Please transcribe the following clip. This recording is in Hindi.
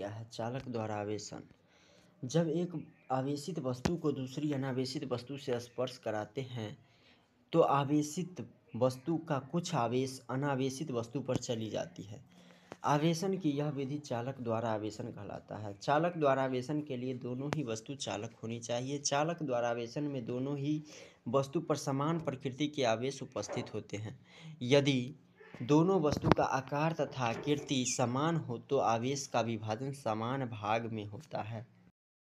क्या है चालक द्वारा आवेशन जब एक आवेशित वस्तु को दूसरी अनावेशित वस्तु से स्पर्श कराते हैं तो आवेशित वस्तु का कुछ आवेश अनावेशित वस्तु पर चली जाती है आवेशन की यह विधि चालक द्वारा आवेशन कहलाता है चालक द्वारा आवेशन के लिए दोनों ही वस्तु चालक होनी चाहिए चालक द्वारा आवेशन में दोनों ही वस्तु पर समान प्रकृति के आवेश उपस्थित होते हैं यदि दोनों वस्तु का आकार तथा आकृति समान हो तो आवेश का विभाजन समान भाग में होता है